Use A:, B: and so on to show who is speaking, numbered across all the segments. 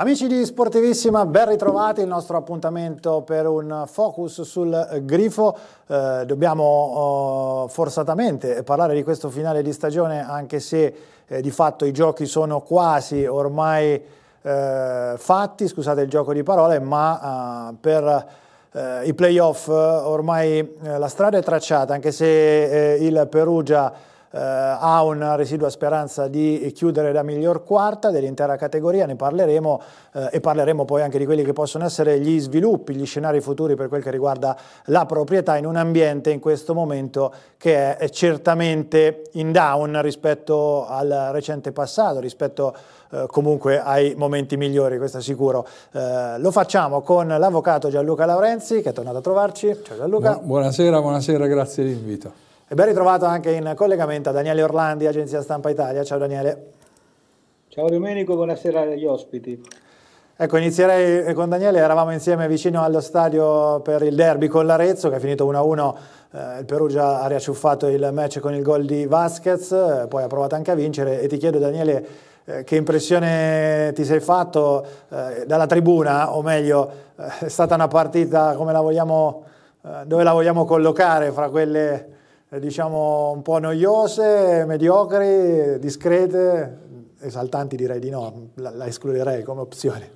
A: Amici di Sportivissima, ben ritrovati, il nostro appuntamento per un focus sul grifo. Eh, dobbiamo eh, forzatamente parlare di questo finale di stagione, anche se eh, di fatto i giochi sono quasi ormai eh, fatti, scusate il gioco di parole, ma eh, per eh, i playoff ormai la strada è tracciata, anche se il Perugia eh, ha una residua speranza di chiudere la miglior quarta dell'intera categoria, ne parleremo eh, e parleremo poi anche di quelli che possono essere gli sviluppi, gli scenari futuri per quel che riguarda la proprietà in un ambiente in questo momento che è certamente in down rispetto al recente passato, rispetto eh, comunque ai momenti migliori, questo è sicuro. Eh, lo facciamo con l'avvocato Gianluca Laurenzi che è tornato a trovarci. Ciao Gianluca.
B: buonasera, buonasera, grazie dell'invito. E ben
A: ritrovato anche in collegamento a Daniele Orlandi, Agenzia Stampa Italia. Ciao Daniele. Ciao Domenico, buonasera
C: agli ospiti.
A: Ecco, inizierei con Daniele, eravamo insieme vicino allo stadio per il derby con l'Arezzo che è finito 1-1, eh, il Perugia ha riacciuffato il match con il gol di Vasquez, eh, poi ha provato anche a vincere e ti chiedo Daniele eh, che impressione ti sei fatto eh, dalla tribuna, o meglio eh, è stata una partita come la vogliamo, eh, dove la vogliamo collocare fra quelle eh, diciamo un po' noiose, mediocri, discrete, esaltanti direi di no, la, la escluderei come opzione.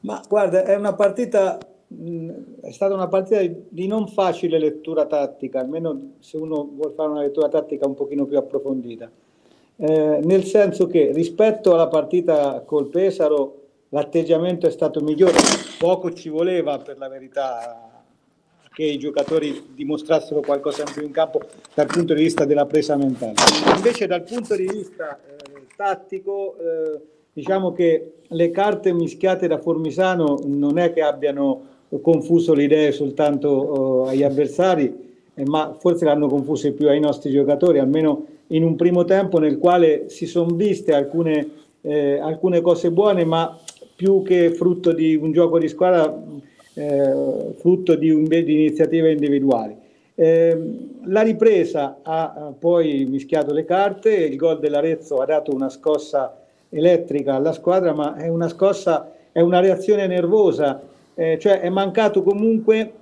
A: Ma guarda, è una
C: partita è stata una partita di non facile lettura tattica, almeno se uno vuole fare una lettura tattica un pochino più approfondita. Eh, nel senso che rispetto alla partita col Pesaro l'atteggiamento è stato migliore, poco ci voleva per la verità che i giocatori dimostrassero qualcosa in più in campo dal punto di vista della presa mentale. Invece dal punto di vista eh, tattico, eh, diciamo che le carte mischiate da Formisano non è che abbiano confuso le idee soltanto eh, agli avversari, eh, ma forse l'hanno confuse più ai nostri giocatori, almeno in un primo tempo nel quale si sono viste alcune, eh, alcune, cose buone, ma più che frutto di un gioco di squadra eh, frutto di, un, di, iniziative individuali. Eh, la ripresa ha eh, poi mischiato le carte, il gol dell'Arezzo ha dato una scossa elettrica alla squadra, ma è una scossa, è una reazione nervosa, eh, cioè è mancato comunque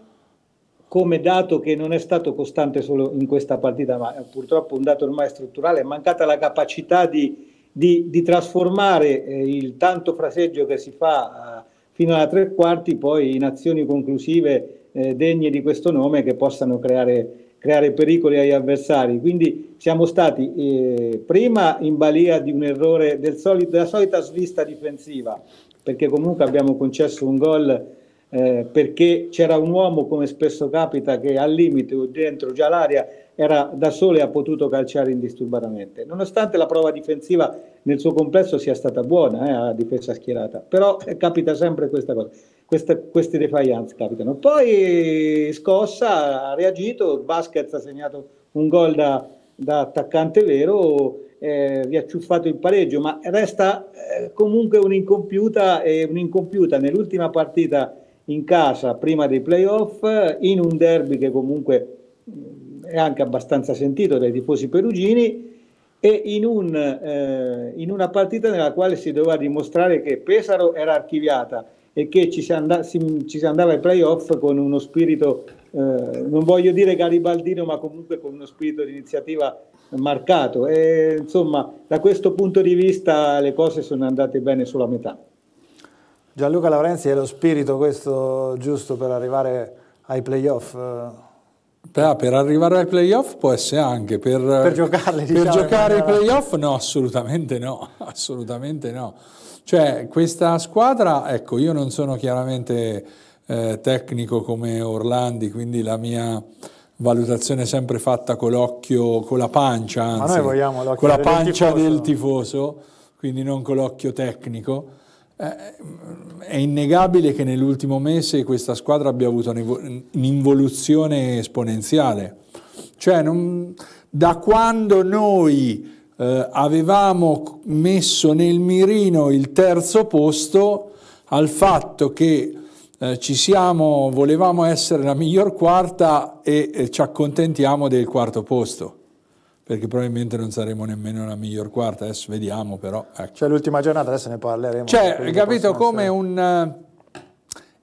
C: come dato che non è stato costante solo in questa partita, ma è purtroppo un dato ormai strutturale, è mancata la capacità di, di, di trasformare eh, il tanto fraseggio che si fa eh, fino a tre quarti poi in azioni conclusive eh, degne di questo nome che possano creare, creare pericoli agli avversari. Quindi siamo stati eh, prima in balia di un errore del solito, della solita svista difensiva, perché comunque abbiamo concesso un gol eh, perché c'era un uomo, come spesso capita, che al limite o dentro già l'area era da solo e ha potuto calciare indisturbatamente. Nonostante la prova difensiva nel suo complesso sia stata buona, eh, a difesa schierata, però eh, capita sempre questa cosa. Questa, queste defiance capitano. Poi scossa, ha reagito, Basket ha segnato un gol da, da attaccante vero, eh, riacciuffato il pareggio, ma resta eh, comunque un'incompiuta e eh, un'incompiuta nell'ultima partita in casa prima dei playoff, in un derby che comunque mm, è anche abbastanza sentito dai tifosi perugini e in, un, eh, in una partita nella quale si doveva dimostrare che Pesaro era archiviata e che ci si, and- si, ci si andava ai playoff con uno spirito, eh, non voglio dire garibaldino, ma comunque con uno spirito di iniziativa marcato. E, insomma, da questo punto di vista le cose sono andate bene sulla metà.
A: Gianluca Lorenzi è lo spirito questo giusto per arrivare ai playoff?
B: Per, per arrivare ai playoff può essere anche, per, per, giocarle, diciamo, per giocare ai playoff no, assolutamente no, assolutamente no. Cioè questa squadra, ecco io non sono chiaramente eh, tecnico come Orlandi, quindi la mia valutazione è sempre fatta con l'occhio, con la pancia, anzi, con la pancia del tifoso, del tifoso quindi non con l'occhio tecnico eh, è innegabile che nell'ultimo mese questa squadra abbia avuto un'involuzione esponenziale. Cioè, non, da quando noi eh, avevamo messo nel mirino il terzo posto al fatto che eh, ci siamo, volevamo essere la miglior quarta e eh, ci accontentiamo del quarto posto perché probabilmente non saremo nemmeno la miglior quarta, adesso vediamo però. Ecco.
A: Cioè l'ultima giornata, adesso ne parleremo. Cioè, capito come
B: essere. un...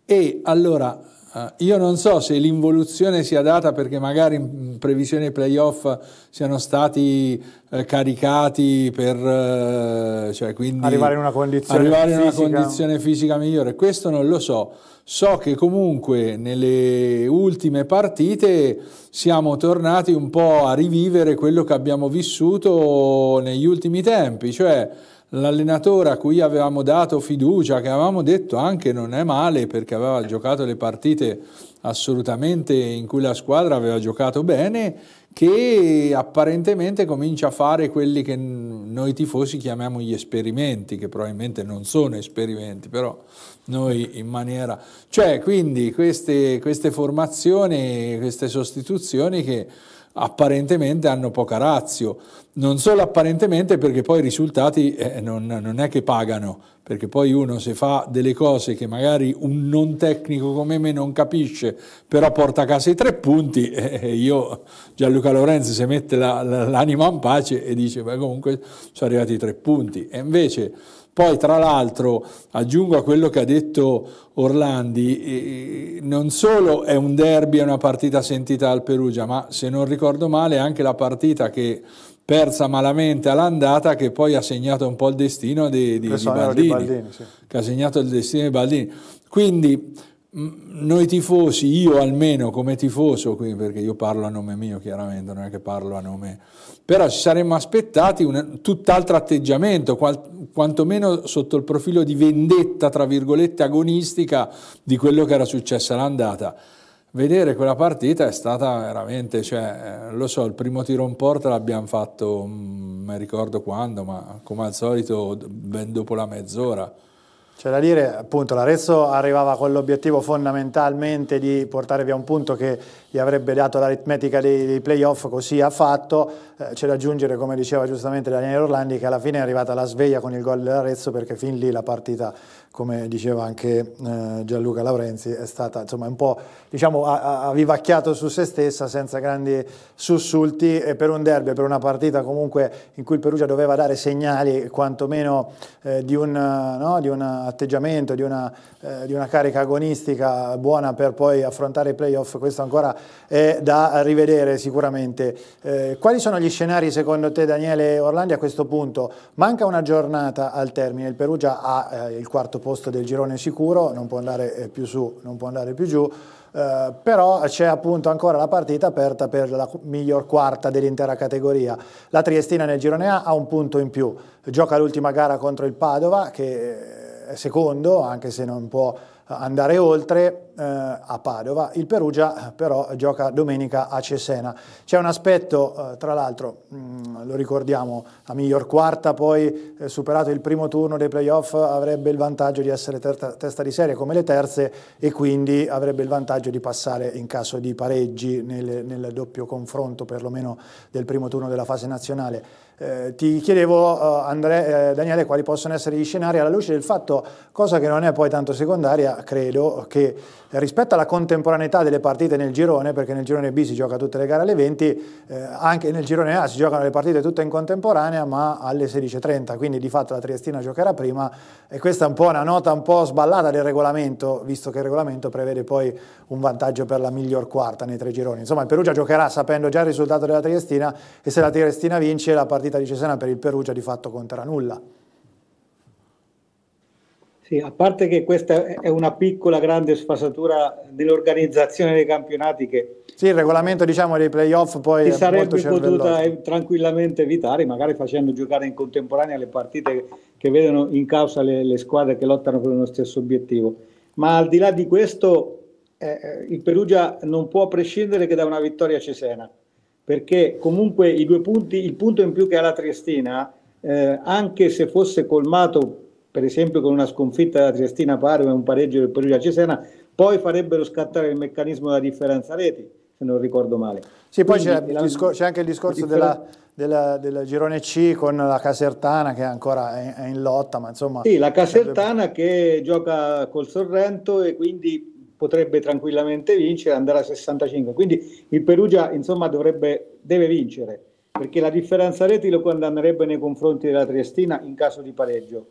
B: Eh, e allora, eh, io non so se l'involuzione sia data perché magari in previsione playoff siano stati eh, caricati per eh, cioè arrivare, in una, arrivare in una, condizione fisica migliore. Questo non lo so. So che comunque nelle ultime partite siamo tornati un po' a rivivere quello che abbiamo vissuto negli ultimi tempi, cioè l'allenatore a cui avevamo dato fiducia, che avevamo detto anche non è male perché aveva giocato le partite assolutamente in cui la squadra aveva giocato bene, che apparentemente comincia a fare quelli che noi tifosi chiamiamo gli esperimenti, che probabilmente non sono esperimenti, però noi in maniera... Cioè, quindi queste, queste formazioni, queste sostituzioni che apparentemente hanno poca razio, non solo apparentemente perché poi i risultati eh, non, non, è che pagano, perché poi uno se fa delle cose che magari un non tecnico come me non capisce, però porta a casa i tre punti, eh, eh, io Gianluca Lorenzi si mette l'anima la, la, in pace e dice beh comunque sono arrivati i tre punti, e invece poi tra l'altro aggiungo a quello che ha detto Orlandi, eh, non solo è un derby, è una partita sentita al Perugia, ma se non ricordo male è anche la partita che persa malamente all'andata che poi ha segnato un po' il destino di, di, di Baldini, di Baldini sì. che ha segnato il destino di Baldini. Quindi noi tifosi, io almeno come tifoso, perché io parlo a nome mio chiaramente, non è che parlo a nome, però ci saremmo aspettati un tutt'altro atteggiamento, qual, quantomeno sotto il profilo di vendetta, tra virgolette, agonistica di quello che era successo all'andata. Vedere quella partita è stata veramente, cioè, eh, lo so, il primo tiro in porta l'abbiamo fatto, non mm, ricordo quando, ma come al solito ben dopo la mezz'ora
A: c'è da dire, appunto, l'Arezzo arrivava con l'obiettivo fondamentalmente di portare via un punto che gli avrebbe dato l'aritmetica dei, dei playoff, così ha fatto. Eh, c'è da aggiungere, come diceva giustamente Daniele Orlandi, che alla fine è arrivata la sveglia con il gol dell'Arezzo perché fin lì la partita, come diceva anche eh, Gianluca Laurenzi, è stata insomma un po' diciamo ha, ha vivacchiato su se stessa senza grandi sussulti e per un derby, per una partita comunque in cui il Perugia doveva dare segnali quantomeno eh, di, un, no, di, un, atteggiamento, di una, eh, di una carica agonistica buona per poi affrontare i playoff, questo ancora è da rivedere sicuramente. Eh, quali sono gli scenari secondo te Daniele Orlandi a questo punto? Manca una giornata al termine, il Perugia ha eh, il quarto posto del girone sicuro, non può andare eh, più su, non può andare più giù. Uh, però c'è appunto ancora la partita aperta per la miglior quarta dell'intera categoria. La Triestina nel girone A ha un punto in più, gioca l'ultima gara contro il Padova che eh, è secondo, anche se non può andare oltre, eh, a Padova. Il Perugia però gioca domenica a Cesena. C'è un aspetto, eh, tra l'altro, mm, lo ricordiamo, la miglior quarta poi eh, superato il primo turno dei playoff avrebbe il vantaggio di essere testa di serie come le terze e quindi avrebbe il vantaggio di passare in caso di pareggi nel, nel doppio confronto perlomeno del primo turno della fase nazionale. Eh, ti chiedevo, André, eh, Daniele, quali possono essere gli scenari alla luce del fatto, cosa che non è poi tanto secondaria, credo, che rispetto alla contemporaneità delle partite nel girone, perché nel girone B si gioca tutte le gare alle 20, eh, anche nel girone A si giocano le partite tutte in contemporanea ma alle 16.30, quindi di fatto la Triestina giocherà prima e questa è un po' una nota un po' sballata del regolamento, visto che il regolamento prevede poi un vantaggio per la miglior quarta nei tre gironi. Insomma il Perugia giocherà sapendo già il risultato della Triestina e se la Triestina vince la partita di Cesena per il Perugia di fatto conterà nulla. Sì, a parte che questa è una piccola grande
C: sfasatura dell'organizzazione dei campionati che...
A: Sì, il regolamento diciamo dei playoff poi... Si sarebbe potuta
C: tranquillamente evitare, magari facendo giocare in contemporanea le partite che vedono in causa le, le squadre che lottano per lo stesso obiettivo. Ma al di là di questo, eh, eh il Perugia non può prescindere che da una vittoria a Cesena, perché comunque i due punti, il punto in più che ha la Triestina, eh, anche se fosse colmato per esempio con una sconfitta da Triestina Parma e un pareggio del Perugia Cesena, poi farebbero scattare il meccanismo della differenza reti, se non ricordo male. Sì, poi c'è, anche il discorso della,
A: della, della, girone C con la Casertana che ancora è, è in lotta, ma insomma... Sì, la Casertana
C: sarebbe... che gioca col Sorrento e quindi potrebbe tranquillamente vincere, andare a 65. Quindi il Perugia insomma dovrebbe, deve vincere, perché la differenza reti lo condannerebbe nei confronti della Triestina in caso di pareggio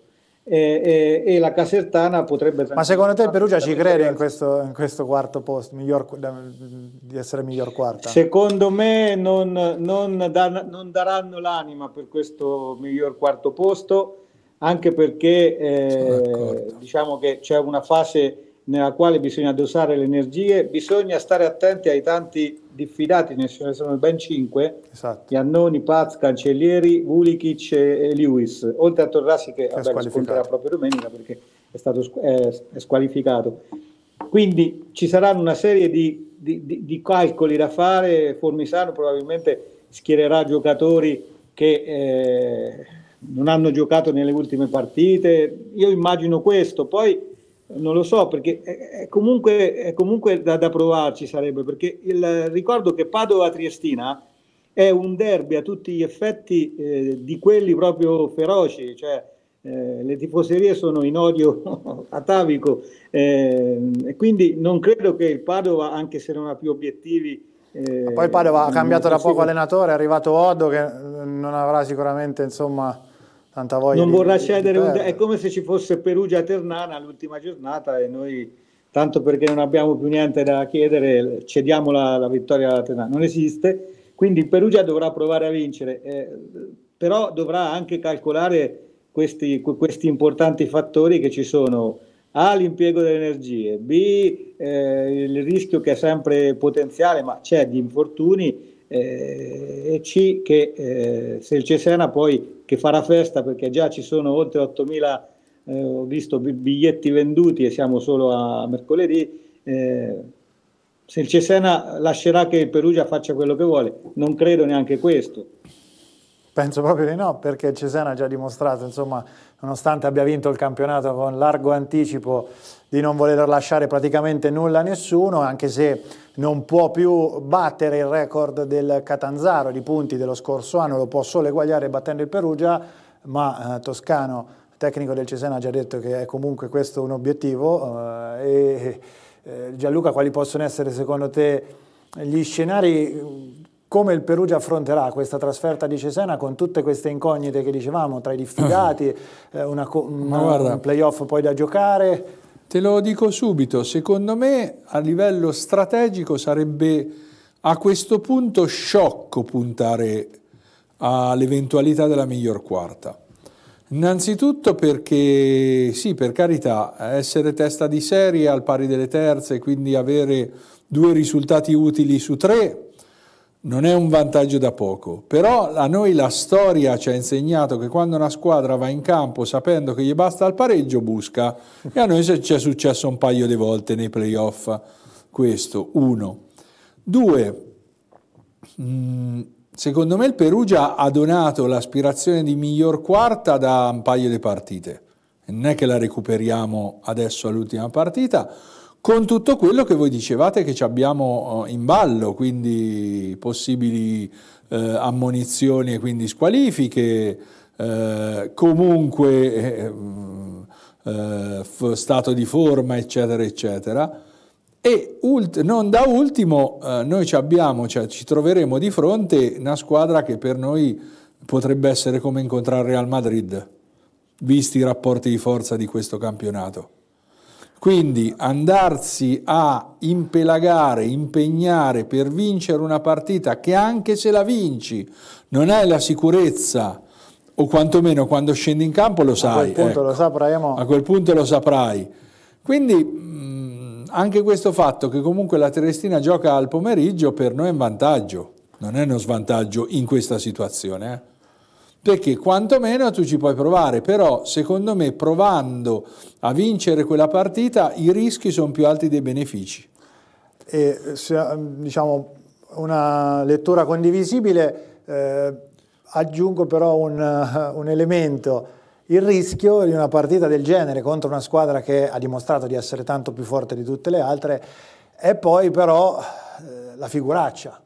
C: e, e, e, la Casertana potrebbe... Ma secondo te Perugia
A: ci crede in questo, in questo, quarto posto, miglior, di essere miglior quarta? Secondo me non, non, da, non,
C: daranno l'anima per questo miglior quarto posto, anche perché eh, diciamo che c'è una fase nella quale bisogna dosare le energie, bisogna stare attenti ai tanti diffidati, ne sono ben cinque, esatto. Iannoni, Paz, Cancellieri, Vulikic e Lewis, oltre a Torrassi che, che vabbè, proprio domenica perché è stato eh, è squalificato. Quindi ci saranno una serie di, di, di, di, calcoli da fare, Formisano probabilmente schiererà giocatori che eh, non hanno giocato nelle ultime partite, io immagino questo, poi non lo so perché è comunque, è comunque da, da, provarci sarebbe perché il, ricordo che Padova-Triestina è un derby a tutti gli effetti eh, di quelli proprio feroci, cioè eh, le tifoserie sono in odio atavico eh, e quindi non credo che il Padova, anche se non ha più obiettivi... Eh, poi Padova ha cambiato da poco
A: allenatore, è arrivato Oddo che eh, non avrà sicuramente insomma tanta voglia. Non di, vorrà cedere, un... è
C: come se ci fosse Perugia-Ternana all'ultima giornata e noi, tanto perché non abbiamo più niente da chiedere, cediamo la, la vittoria alla Ternana. Non esiste, quindi Perugia dovrà provare a vincere, eh, però dovrà anche calcolare questi, questi importanti fattori che ci sono. A l'impiego delle energie, B eh, il rischio che è sempre potenziale, ma c'è di infortuni, eh, C che eh, se il Cesena poi che farà festa perché già ci sono oltre 8.000 eh, ho visto biglietti venduti e siamo solo a mercoledì eh, se il Cesena lascerà che il Perugia faccia quello che vuole non credo neanche questo
A: Penso proprio di no, perché il Cesena ha già dimostrato, insomma, nonostante abbia vinto il campionato con largo anticipo, di non voler lasciare praticamente nulla a nessuno, anche se non può più battere il record del Catanzaro di punti dello scorso anno, lo può solo eguagliare battendo il Perugia, ma eh, Toscano, tecnico del Cesena, ha già detto che è comunque questo un obiettivo. Eh, e, eh, Gianluca, quali possono essere secondo te gli scenari come il Perugia affronterà questa trasferta di Cesena con tutte queste incognite che dicevamo tra i diffidati,
B: eh, una, una, guarda, un playoff poi da giocare? Te lo dico subito, secondo me a livello strategico sarebbe a questo punto sciocco puntare all'eventualità della miglior quarta. Innanzitutto perché, sì, per carità, essere testa di serie al pari delle terze, quindi avere due risultati utili su tre, non è un vantaggio da poco, però a noi la storia ci ha insegnato che quando una squadra va in campo sapendo che gli basta il pareggio busca e a noi ci è successo un paio di volte nei playoff questo, uno. Due, mm, secondo me il Perugia ha donato l'aspirazione di miglior quarta da un paio di partite, non è che la recuperiamo adesso all'ultima partita, con tutto quello che voi dicevate che ci abbiamo eh, in ballo, quindi possibili eh, ammonizioni e quindi squalifiche, eh, comunque eh, eh stato di forma, eccetera, eccetera. E non da ultimo eh, noi ci abbiamo, cioè ci troveremo di fronte una squadra che per noi potrebbe essere come incontrare Real Madrid, visti i rapporti di forza di questo campionato. Quindi andarsi a impelagare, impegnare per vincere una partita che anche se la vinci non è la sicurezza, o quantomeno quando scendi in campo lo sai. A quel punto ecco. lo
A: sapremo.
B: A quel punto lo saprai. Quindi mh, anche questo fatto che comunque la Triestina gioca al pomeriggio per noi è un vantaggio, non è uno svantaggio in questa situazione. Eh perché quantomeno tu ci puoi provare, però secondo me provando a vincere quella partita i rischi sono più alti dei benefici.
A: E, se, diciamo una lettura condivisibile, eh, aggiungo però un, un elemento il rischio di una partita del genere contro una squadra che ha dimostrato di essere tanto più forte di tutte le altre è poi però eh, la figuraccia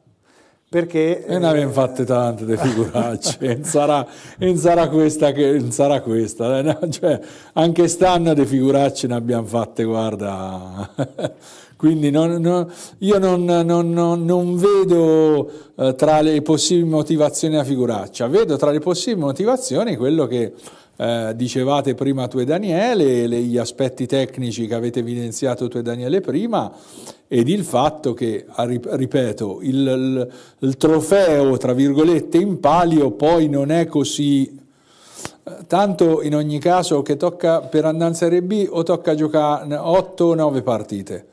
B: perché... E ne abbiamo fatte tante di figuracce, non sarà, sarà, questa che... Non sarà questa, eh, cioè, anche stanno di figuracce ne abbiamo fatte, guarda. Quindi non, non, io non, non vedo eh, tra le possibili motivazioni la figuraccia, vedo tra le possibili motivazioni quello che eh, dicevate prima tu e Daniele, le, gli aspetti tecnici che avete evidenziato tu e Daniele prima ed il fatto che, ripeto, il, il, il trofeo, tra virgolette, in palio poi non è così eh, tanto in ogni caso che tocca per andare in Serie B o tocca giocare 8 o 9 partite.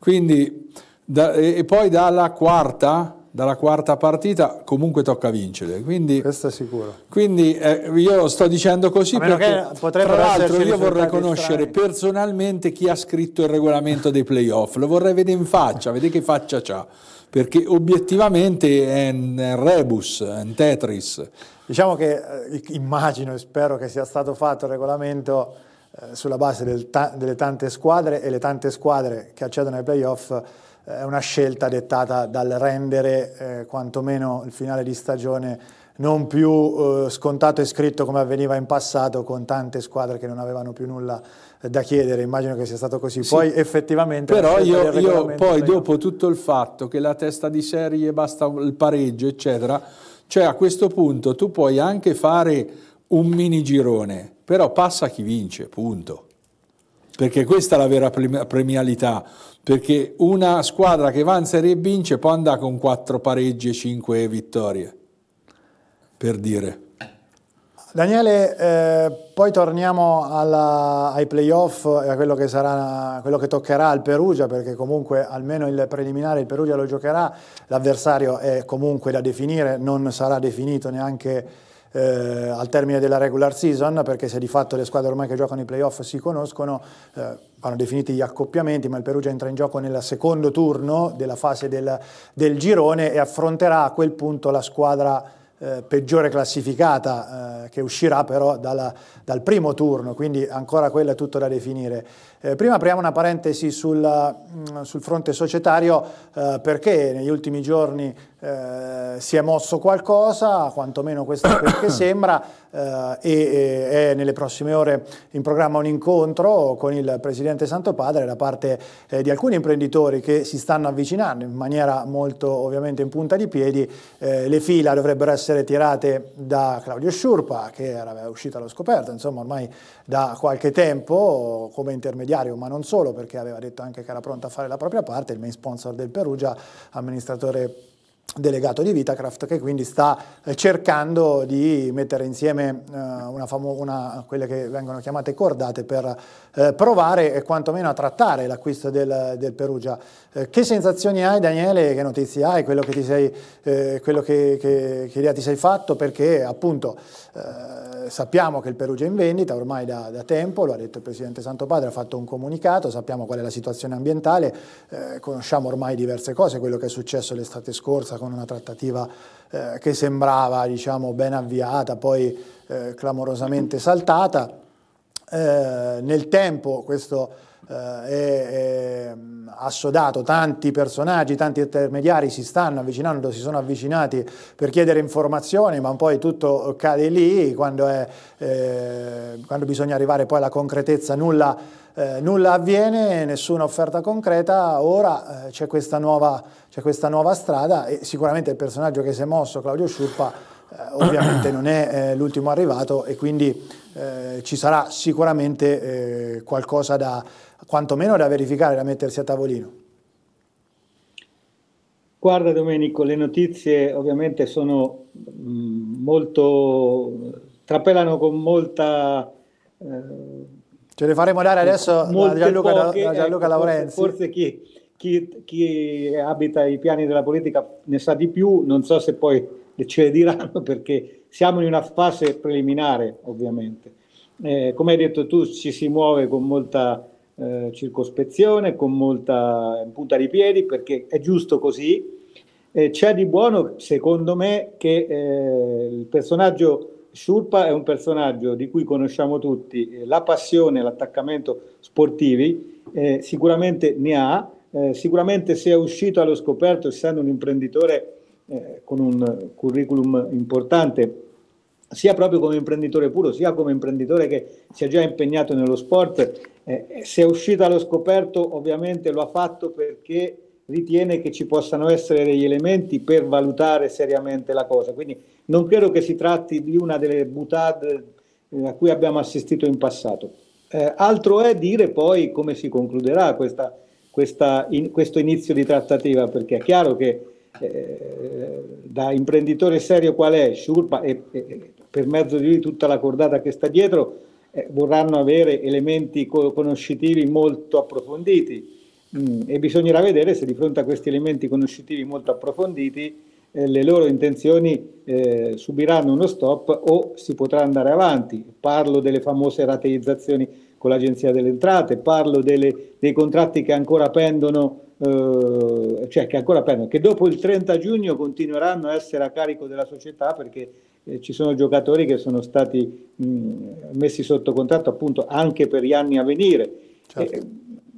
B: Quindi, da, e poi dalla quarta dalla quarta partita comunque tocca vincere. Quindi, Questo è sicuro. Quindi eh, io sto dicendo così perché tra l'altro io vorrei conoscere strani. personalmente chi ha scritto il regolamento dei playoff, lo vorrei vedere in faccia, vedere che faccia c'ha, perché obiettivamente è un rebus, è un tetris. Diciamo che eh, immagino e spero che sia stato fatto il
A: regolamento eh, sulla base del ta delle tante squadre e le tante squadre che accedono ai playoff è una scelta dettata dal rendere eh, quantomeno il finale di stagione non più eh, scontato e scritto come avveniva in passato con tante squadre che non avevano più nulla eh, da chiedere, immagino che sia stato così. Sì, poi effettivamente... Però io, io poi dopo
B: tutto il fatto che la testa di serie basta il pareggio eccetera, cioè a questo punto tu puoi anche fare un mini girone, però passa chi vince, punto perché questa è la vera premialità, perché una squadra che va in Serie B vince può andare con 4 pareggi e 5 vittorie, per dire.
A: Daniele, eh, poi torniamo alla, ai playoff e a quello che, sarà, quello che toccherà al Perugia, perché comunque almeno il preliminare il Perugia lo giocherà, l'avversario è comunque da definire, non sarà definito neanche eh, al termine della regular season, perché se di fatto le squadre ormai che giocano i playoff si conoscono, eh, vanno definiti gli accoppiamenti, ma il Perugia entra in gioco nel secondo turno della fase del, del girone e affronterà a quel punto la squadra eh, peggiore classificata eh, che uscirà però dalla, dal primo turno, quindi ancora quello è tutto da definire. Eh, prima apriamo una parentesi sul, mm, sul fronte societario eh, perché negli ultimi giorni eh, si è mosso qualcosa, quantomeno questo è quel che sembra, eh, e, e, eh, è nelle prossime ore in programma un incontro con il Presidente Santo Padre da parte eh, di alcuni imprenditori che si stanno avvicinando in maniera molto ovviamente in punta di piedi. le fila dovrebbero essere tirate da Claudio Sciurpa che era uscito allo scoperto, insomma ormai da qualche tempo come intermediario sussidiario, ma non solo, perché aveva detto anche che era pronta a fare la propria parte, il main sponsor del Perugia, amministratore delegato di Vitacraft che quindi sta eh, cercando di mettere insieme eh, una una, quelle che vengono chiamate cordate per eh, provare e quantomeno a trattare l'acquisto del, del, Perugia. che sensazioni hai Daniele, che notizie hai, quello che ti sei, quello che, che, che ti sei fatto perché appunto sappiamo che il Perugia è in vendita ormai da, da, tempo, lo ha detto il Presidente Santopadre, ha fatto un comunicato, sappiamo qual è la situazione ambientale, conosciamo ormai diverse cose, quello che è successo l'estate scorsa corsa con una trattativa eh, che sembrava diciamo, ben avviata, poi eh, clamorosamente saltata. Eh, nel tempo questo è, eh, mm, sodato tanti personaggi, tanti intermediari si stanno avvicinando, si sono avvicinati per chiedere informazioni, ma poi tutto cade lì, quando, è, eh, quando bisogna arrivare poi alla concretezza nulla, eh, nulla avviene, nessuna offerta concreta, ora eh, c'è questa, questa, nuova strada e sicuramente il personaggio che si è mosso, Claudio Sciurpa, eh, ovviamente non è eh, l'ultimo arrivato e quindi ci sarà sicuramente qualcosa da quantomeno da verificare, da mettersi a tavolino?
C: Guarda Domenico, le notizie ovviamente sono mm, molto, trapelano con molta... Eh, ce le faremo dare adesso a Gianluca, poche, da ecco, Gianluca ecco, Laurenzi. Forse, chi, chi, chi, abita i piani della politica ne sa di più, non so se poi ce le diranno perché siamo in una fase preliminare ovviamente. Eh, come hai detto tu ci si muove con molta eh, circospezione, con molta punta di piedi, perché è giusto così. Eh, c'è di buono, secondo me, che eh, il personaggio Sciurpa è un personaggio di cui conosciamo tutti eh, la passione, l'attaccamento sportivi, eh, sicuramente ne ha, eh, sicuramente se è uscito allo scoperto, essendo un imprenditore con un curriculum importante, sia proprio come imprenditore puro, sia come imprenditore che si è già impegnato nello sport, eh, se è uscita allo scoperto ovviamente lo ha fatto perché ritiene che ci possano essere degli elementi per valutare seriamente la cosa. Quindi non credo che si tratti di una delle butade eh, a cui abbiamo assistito in passato. Eh, altro è dire poi come si concluderà questa, questa in, questo inizio di trattativa, perché è chiaro che eh, da imprenditore serio qual è Sciurpa e, e, per mezzo di tutta la cordata che sta dietro, eh, vorranno avere elementi conoscitivi molto approfonditi mm, e bisognerà vedere se di fronte a questi elementi conoscitivi molto approfonditi eh, le loro intenzioni eh, subiranno uno stop o si potrà andare avanti. Parlo delle famose rateizzazioni con l'Agenzia delle Entrate, parlo delle, dei contratti che ancora pendono eh, cioè che ancora pendono, che dopo il 30 giugno continueranno a essere a carico della società perché eh, ci sono giocatori che sono stati mh, messi sotto contratto appunto anche per gli anni a venire. Certo. Eh,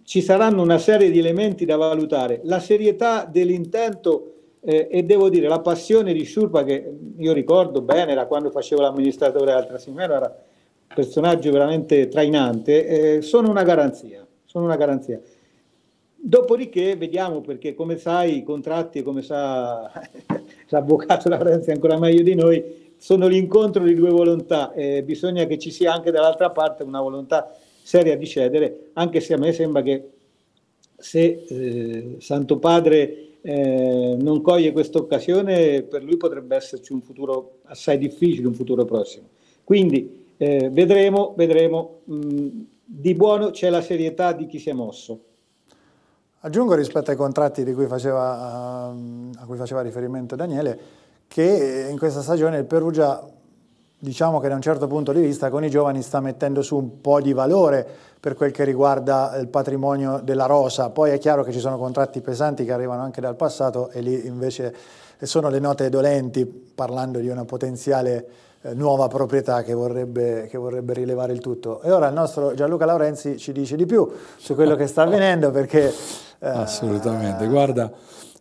C: ci saranno una serie di elementi da valutare. La serietà dell'intento eh, e devo dire la passione di Sciurpa che io ricordo bene, era quando facevo l'amministratore al Trasimeno, era un personaggio veramente trainante, eh, sono una garanzia, sono una garanzia. Dopodiché vediamo perché, come sai, i contratti, come sa l'avvocato Laurenzi ancora meglio di noi, sono l'incontro di due volontà e bisogna che ci sia anche dall'altra parte una volontà seria di cedere, anche se a me sembra che se eh, Santo Padre eh, non coglie questa occasione, per lui potrebbe esserci un futuro assai difficile, un futuro prossimo. Quindi eh, vedremo, vedremo. Mh, mm, di
A: buono c'è la serietà di chi si è mosso. Aggiungo rispetto ai contratti cui faceva, a cui faceva riferimento Daniele, che in questa stagione il Perugia, diciamo che da un certo punto di vista, con i giovani sta mettendo su un po' di valore per quel che riguarda il patrimonio della Rosa. Poi è chiaro che ci sono contratti pesanti che arrivano anche dal passato e lì invece sono le note dolenti, parlando di una potenziale eh, nuova proprietà che vorrebbe, che vorrebbe, rilevare il tutto. E ora il nostro Gianluca Laurenzi ci dice di più su quello che sta avvenendo perché...
B: Eh, Assolutamente, guarda,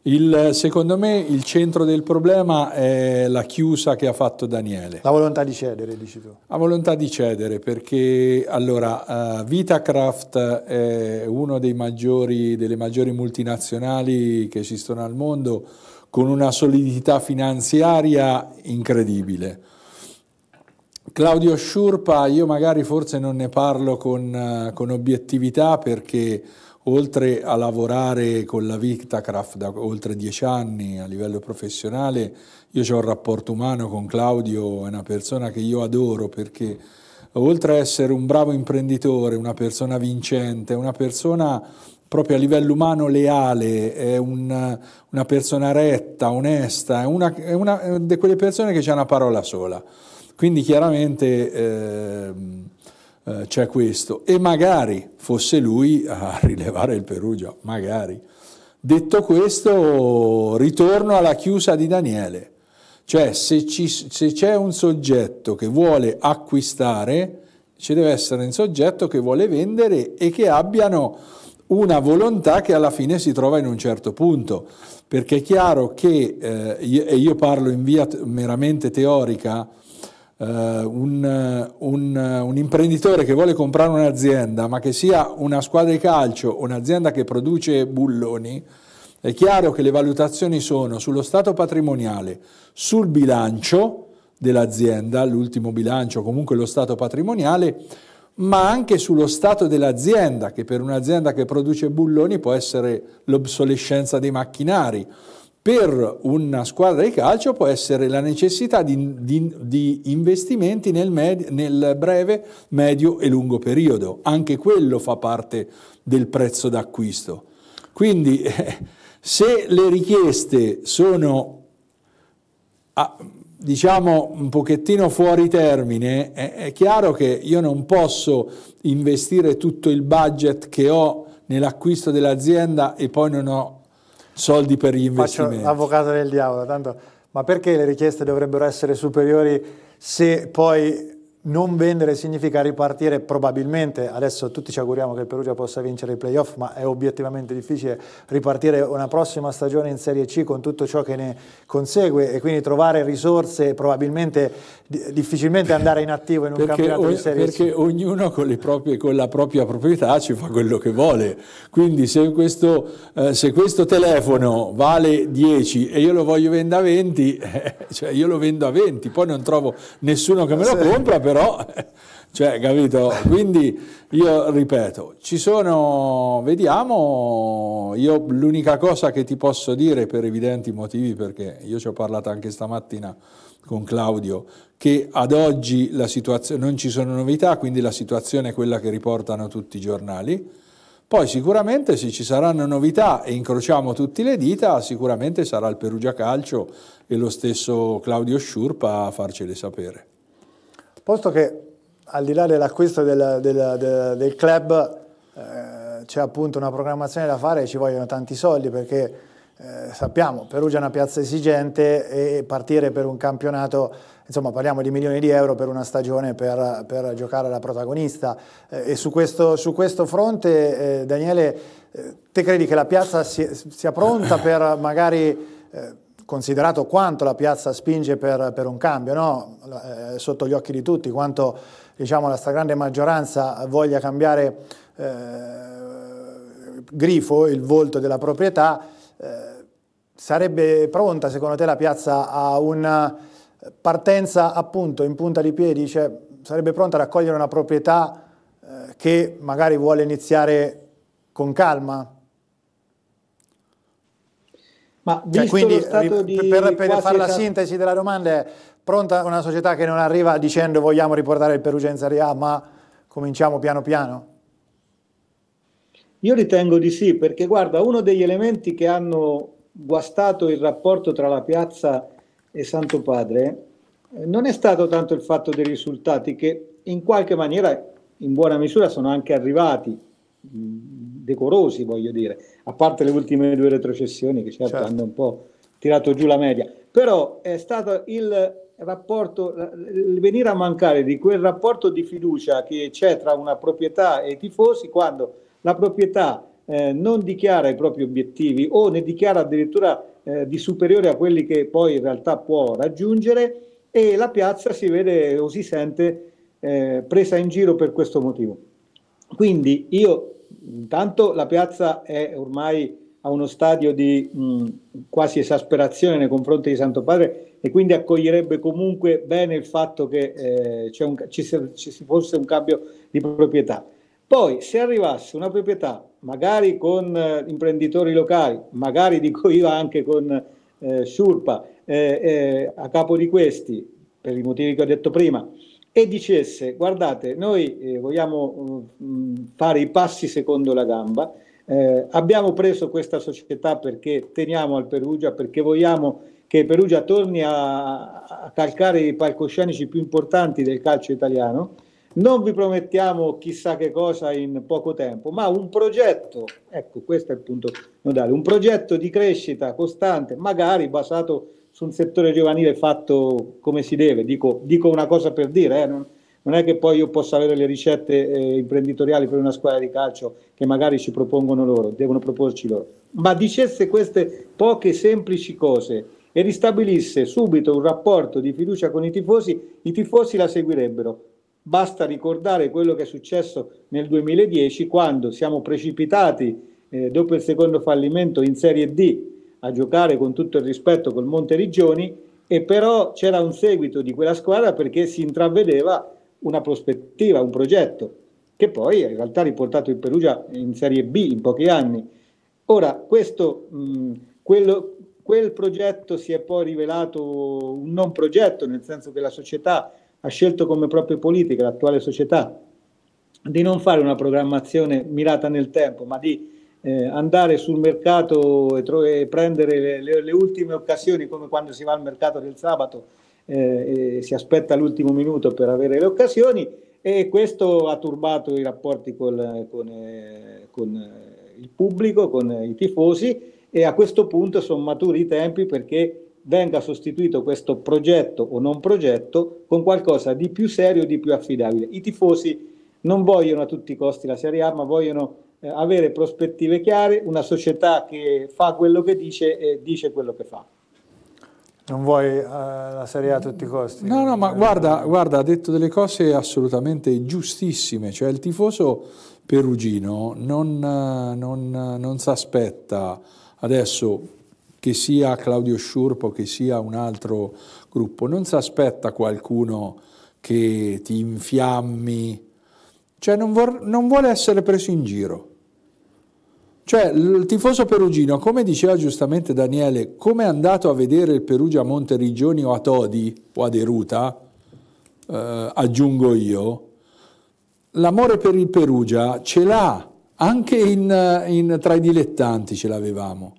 B: il, secondo me il centro del problema è la chiusa che ha fatto Daniele. La volontà di cedere, dici tu. La volontà di cedere perché allora, uh, Vitacraft è una delle maggiori multinazionali che esistono al mondo con una solidità finanziaria incredibile. Claudio Sciurpa, io magari forse non ne parlo con, eh, con obiettività perché oltre a lavorare con la Victacraft da oltre dieci anni a livello professionale, io ho un rapporto umano con Claudio, è una persona che io adoro perché oltre a essere un bravo imprenditore, una persona vincente, una persona proprio a livello umano leale, è un, una persona retta, onesta, è una, è una di quelle persone che c'è una parola sola. Quindi chiaramente... Eh, eh, c'è questo. E magari fosse lui a rilevare il Perugia, magari. Detto questo, ritorno alla chiusa di Daniele. Cioè, se, ci, se c'è un soggetto che vuole acquistare, ci deve essere un soggetto che vuole vendere e che abbiano una volontà che alla fine si trova in un certo punto, perché è chiaro che, eh, io, e io parlo in via meramente teorica, eh, un, eh, un, eh, un imprenditore che vuole comprare un'azienda, ma che sia una squadra di calcio o un'azienda che produce bulloni, è chiaro che le valutazioni sono sullo stato patrimoniale, sul bilancio dell'azienda, l'ultimo bilancio, comunque lo stato patrimoniale, ma anche sullo stato dell'azienda, che per un'azienda che produce bulloni può essere l'obsolescenza dei macchinari, per una squadra di calcio può essere la necessità di, di, di investimenti nel, med, nel, breve, medio e lungo periodo. Anche quello fa parte del prezzo d'acquisto. Quindi se le richieste sono, ah, diciamo, un pochettino fuori termine, è, è chiaro che io non posso investire tutto il budget che ho nell'acquisto dell'azienda e poi non ho soldi per gli investimenti. Faccio
A: avvocato del diavolo, tanto, ma perché le richieste dovrebbero essere superiori se poi non vendere significa ripartire probabilmente, adesso tutti ci auguriamo che il Perugia possa vincere i playoff, ma è obiettivamente difficile ripartire una prossima stagione in Serie C con tutto ciò che ne consegue e quindi trovare risorse probabilmente difficilmente andare in attivo in un perché campionato di Serie perché C.
B: Perché ognuno con, proprie, con, la propria proprietà ci fa quello che vuole, quindi se questo, eh, se questo telefono vale 10 e io lo voglio vendere a 20, eh, cioè io lo vendo a 20, poi non trovo nessuno che me lo compra, però però, cioè, capito? Quindi io ripeto, ci sono, vediamo, io l'unica cosa che ti posso dire per evidenti motivi, perché io ci ho parlato anche stamattina con Claudio, che ad oggi la situazione, non ci sono novità, quindi la situazione è quella che riportano tutti i giornali. Poi sicuramente se ci saranno novità e incrociamo tutte le dita, sicuramente sarà il Perugia Calcio e lo stesso Claudio Sciurpa a farcele sapere.
A: Posto che al di là dell'acquisto del, del, del, del, club eh, c'è appunto una programmazione da fare e ci vogliono tanti soldi perché eh, sappiamo Perugia è una piazza esigente e partire per un campionato, insomma parliamo di milioni di euro per una stagione per, per giocare alla protagonista eh, e su questo, su questo fronte eh, Daniele, eh, te credi che la piazza sia, sia pronta per magari eh, considerato quanto la piazza spinge per, per un cambio, no? eh, sotto gli occhi di tutti, quanto diciamo, la stragrande maggioranza voglia cambiare eh, grifo, il volto della proprietà, eh, sarebbe pronta secondo te la piazza a una partenza appunto in punta di piedi, cioè sarebbe pronta a raccogliere una proprietà eh, che magari vuole iniziare con calma? Ma cioè, quindi, per, per fare la sintesi della domanda è pronta una società che non arriva dicendo vogliamo riportare il Perugia in Serie A, ma cominciamo piano piano? Io ritengo di sì, perché guarda, uno degli
C: elementi che hanno guastato il rapporto tra la piazza e Santo Padre eh, non è stato tanto il fatto dei risultati che in qualche maniera, in buona misura, sono anche arrivati mm, decorosi, voglio dire, a parte le ultime due retrocessioni che certo, certo. hanno un po' tirato giù la media, però è stato il rapporto, il venire a mancare di quel rapporto di fiducia che c'è tra una proprietà e i tifosi quando la proprietà eh, non dichiara i propri obiettivi o ne dichiara addirittura eh, di superiore a quelli che poi in realtà può raggiungere e la piazza si vede o si sente eh, presa in giro per questo motivo. Quindi io intanto la piazza è ormai a uno stadio di mh, quasi esasperazione nei confronti di Santo Padre e quindi accoglierebbe comunque bene il fatto che eh, un, ci, ci fosse un cambio di proprietà. Poi se arrivasse una proprietà, magari con eh, imprenditori locali, magari dico io anche con eh, Sciurpa, eh, eh, a capo di questi, per i motivi che ho detto prima, e dicesse guardate noi eh, vogliamo mh, mm, mm, fare i passi secondo la gamba, eh, abbiamo preso questa società perché teniamo al Perugia, perché vogliamo che Perugia torni a, a calcare i palcoscenici più importanti del calcio italiano, non vi promettiamo chissà che cosa in poco tempo, ma un progetto, ecco questo è il punto nodale, un progetto di crescita costante, magari basato su un settore giovanile fatto come si deve. Dico, dico una cosa per dire, eh, non, non, è che poi io possa avere le ricette eh, imprenditoriali per una squadra di calcio che magari ci propongono loro, devono proporci loro. Ma dicesse queste poche semplici cose e ristabilisse subito un rapporto di fiducia con i tifosi, i tifosi la seguirebbero. Basta ricordare quello che è successo nel 2010 quando siamo precipitati eh, dopo il secondo fallimento in Serie D a giocare con tutto il rispetto col Monte Rigioni e però c'era un seguito di quella squadra perché si intravedeva una prospettiva, un progetto che poi in realtà ha riportato il Perugia in Serie B in pochi anni. Ora, questo, mh, quello, quel progetto si è poi rivelato un non progetto, nel senso che la società ha scelto come propria politica, l'attuale società, di non fare una programmazione mirata nel tempo, ma di eh, andare sul mercato e, tro- e prendere le, le, le, ultime occasioni, come quando si va al mercato del sabato eh, e si aspetta l'ultimo minuto per avere le occasioni, e questo ha turbato i rapporti col, con, eh, con eh, il pubblico, con i tifosi, e a questo punto sono maturi i tempi perché venga sostituito questo progetto o non progetto con qualcosa di più serio, di più affidabile. I tifosi non vogliono a tutti i costi la Serie A, ma vogliono eh, avere prospettive chiare, una società che fa quello che dice e dice quello che fa.
B: Non vuoi eh, la Serie A a tutti i costi? No, no, ma guarda, guarda, ha detto delle cose assolutamente giustissime, cioè il tifoso perugino non, eh, non, eh, non si aspetta adesso che sia Claudio Sciurpo, che sia un altro gruppo, non si aspetta qualcuno che ti infiammi cioè non, vor- non vuole essere preso in giro. Cioè il tifoso perugino, come diceva giustamente Daniele, come è andato a vedere il Perugia a Monteriggioni o a Todi o a Deruta, eh, aggiungo io, l'amore per il Perugia ce l'ha, anche in, in, tra i dilettanti ce l'avevamo.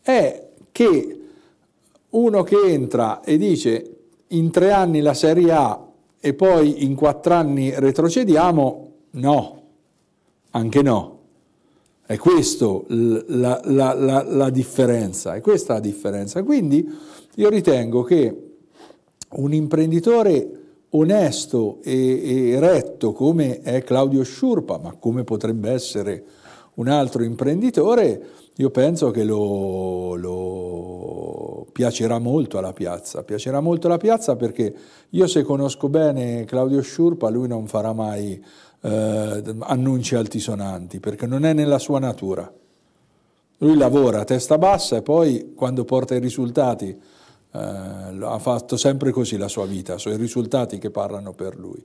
B: È che uno che entra e dice in tre anni la Serie A e poi in quattro anni retrocediamo, no, anche no. È questa la, la, la, la, differenza, è questa la differenza. Quindi io ritengo che un imprenditore onesto e, e retto come è Claudio Sciurpa, ma come potrebbe essere un altro imprenditore, io penso che lo, lo piacerà molto alla piazza, piacerà molto alla piazza perché io se conosco bene Claudio Sciurpa lui non farà mai eh, annunci altisonanti perché non è nella sua natura. Lui lavora a testa bassa e poi quando porta i risultati eh, ha fatto sempre così la sua vita, sono i risultati che parlano per lui.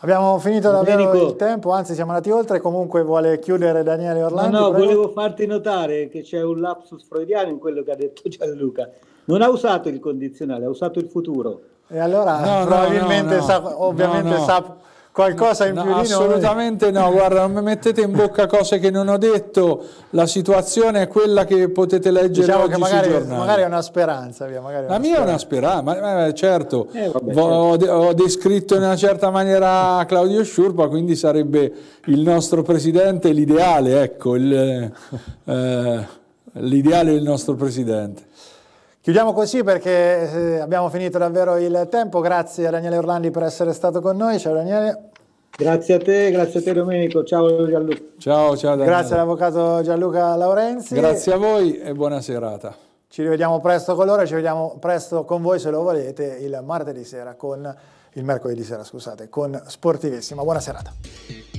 A: Abbiamo finito davvero Domenico. il tempo, anzi siamo andati oltre, comunque vuole chiudere Daniele Orlando. No, no, prego. volevo
C: farti notare che c'è un lapsus freudiano in quello che ha detto Gianluca. Non ha usato il condizionale, ha usato il
B: futuro.
A: E allora no, probabilmente no, no, sa, ovviamente sa
B: qualcosa in no, più di assolutamente noi. no guarda non mi mettete in bocca cose che non ho detto la situazione è quella che potete leggere diciamo oggi magari, magari,
A: è una speranza via, è
B: la mia è una speranza ma, ma certo eh, vabbè, certo. ho, ho descritto in una certa maniera Claudio Sciurpa quindi sarebbe il nostro presidente l'ideale ecco il, eh, eh l'ideale del nostro presidente Chiudiamo così perché eh, abbiamo finito
A: davvero il tempo. Grazie a Daniele Orlandi per essere stato con noi. Ciao Daniele. Grazie a te, grazie a te Domenico, ciao Gianluca. Ciao, ciao Daniele. Grazie all'avvocato Gianluca Laurenzi. Grazie
B: a voi e buona serata.
A: Ci rivediamo presto con loro e ci vediamo presto con voi se lo volete il martedì sera con il mercoledì sera, scusate, con Sportivissima. Buona serata.